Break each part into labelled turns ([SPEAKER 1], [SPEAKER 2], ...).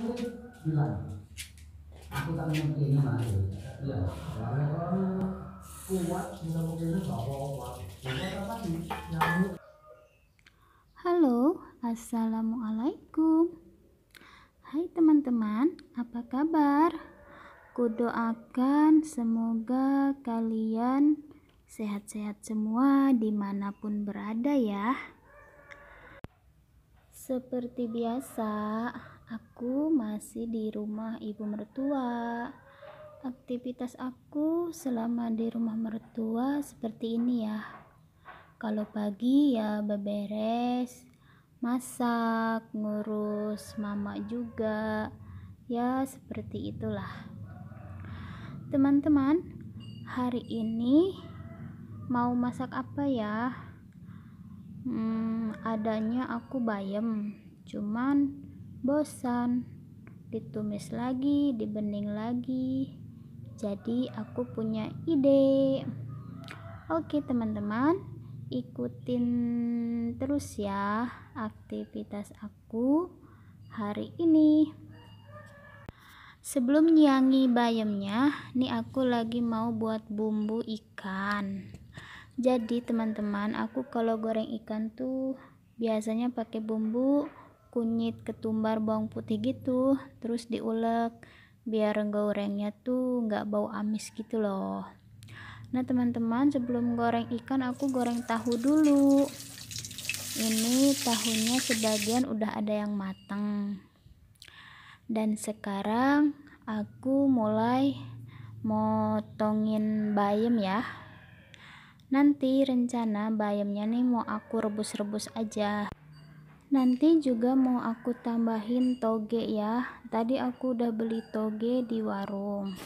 [SPEAKER 1] Iya. Halo, Assalamualaikum Hai teman-teman, apa kabar? Kudoakan semoga kalian sehat-sehat semua dimanapun berada ya Seperti biasa, Aku masih di rumah ibu mertua. Aktivitas aku selama di rumah mertua seperti ini ya. Kalau pagi ya beberes, masak, ngurus mama juga. Ya, seperti itulah. Teman-teman, hari ini mau masak apa ya? Hmm, adanya aku bayam, cuman bosan ditumis lagi dibening lagi jadi aku punya ide oke teman-teman ikutin terus ya aktivitas aku hari ini sebelum nyiangi bayamnya nih aku lagi mau buat bumbu ikan jadi teman-teman aku kalau goreng ikan tuh biasanya pakai bumbu kunyit ketumbar bawang putih gitu terus diulek biar gorengnya tuh nggak bau amis gitu loh nah teman-teman sebelum goreng ikan aku goreng tahu dulu ini tahunya sebagian udah ada yang matang dan sekarang aku mulai motongin bayam ya nanti rencana bayamnya nih mau aku rebus-rebus aja nanti juga mau aku tambahin toge ya tadi aku udah beli toge di warung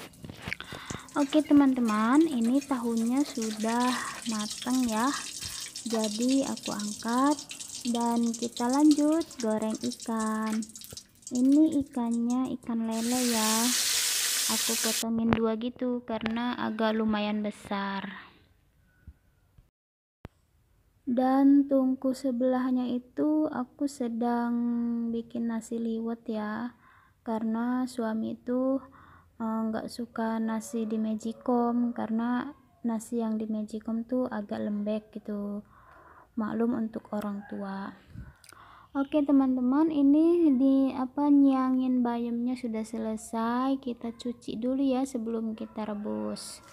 [SPEAKER 1] oke teman-teman ini tahunya sudah matang ya jadi aku angkat dan kita lanjut goreng ikan ini ikannya ikan lele ya aku potongin dua gitu karena agak lumayan besar dan tungku sebelahnya itu aku sedang bikin nasi liwet ya karena suami itu eh, nggak e, suka nasi di magicom karena nasi yang di magicom tuh agak lembek gitu maklum untuk orang tua oke teman-teman ini di apa nyangin bayamnya sudah selesai kita cuci dulu ya sebelum kita rebus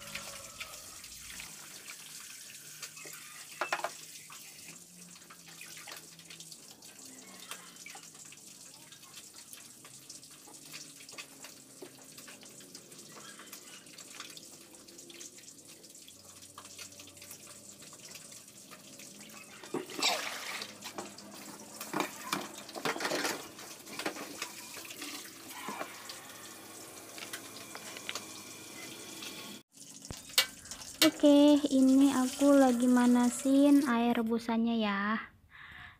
[SPEAKER 1] Oke, ini aku lagi manasin air rebusannya ya.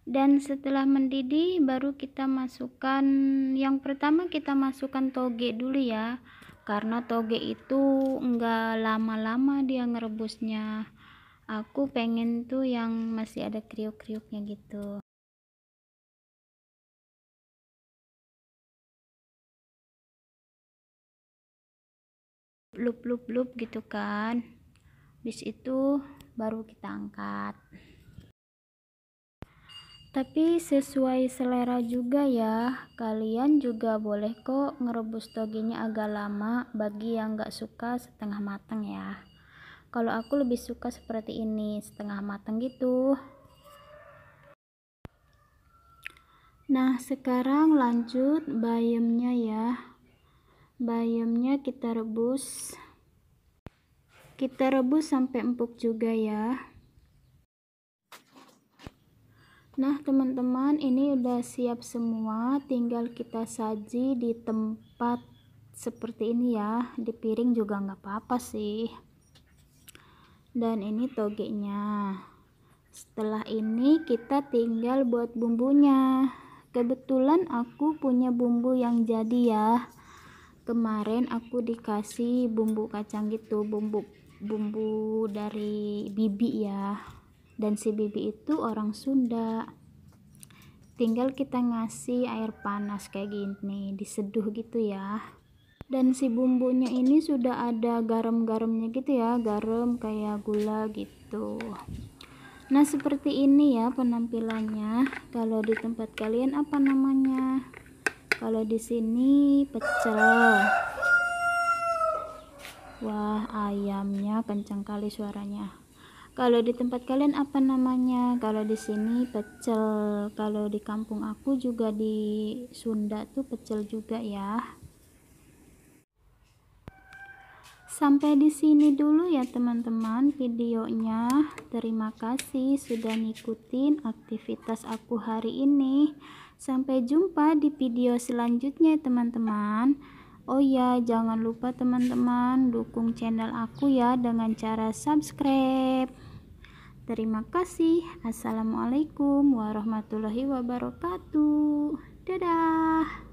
[SPEAKER 1] Dan setelah mendidih baru kita masukkan yang pertama kita masukkan toge dulu ya. Karena toge itu enggak lama-lama dia ngerebusnya. Aku pengen tuh yang masih ada kriuk-kriuknya gitu. lup lup lup gitu kan bis itu baru kita angkat tapi sesuai selera juga ya kalian juga boleh kok ngerebus togenya agak lama bagi yang gak suka setengah matang ya kalau aku lebih suka seperti ini setengah matang gitu nah sekarang lanjut bayamnya ya bayamnya kita rebus kita rebus sampai empuk juga ya. Nah, teman-teman, ini udah siap semua, tinggal kita saji di tempat seperti ini ya. Di piring juga nggak apa-apa sih. Dan ini toge nya. Setelah ini kita tinggal buat bumbunya. Kebetulan aku punya bumbu yang jadi ya kemarin aku dikasih bumbu kacang gitu bumbu bumbu dari bibi ya dan si bibi itu orang Sunda tinggal kita ngasih air panas kayak gini diseduh gitu ya dan si bumbunya ini sudah ada garam-garamnya gitu ya garam kayak gula gitu nah seperti ini ya penampilannya kalau di tempat kalian apa namanya kalau di sini pecel ayamnya kencang kali suaranya kalau di tempat kalian apa namanya kalau di sini pecel kalau di kampung aku juga di Sunda tuh pecel juga ya sampai di sini dulu ya teman-teman videonya terima kasih sudah ngikutin aktivitas aku hari ini sampai jumpa di video selanjutnya teman-teman Oh ya, jangan lupa teman-teman dukung channel aku ya dengan cara subscribe. Terima kasih. Assalamualaikum warahmatullahi wabarakatuh. Dadah.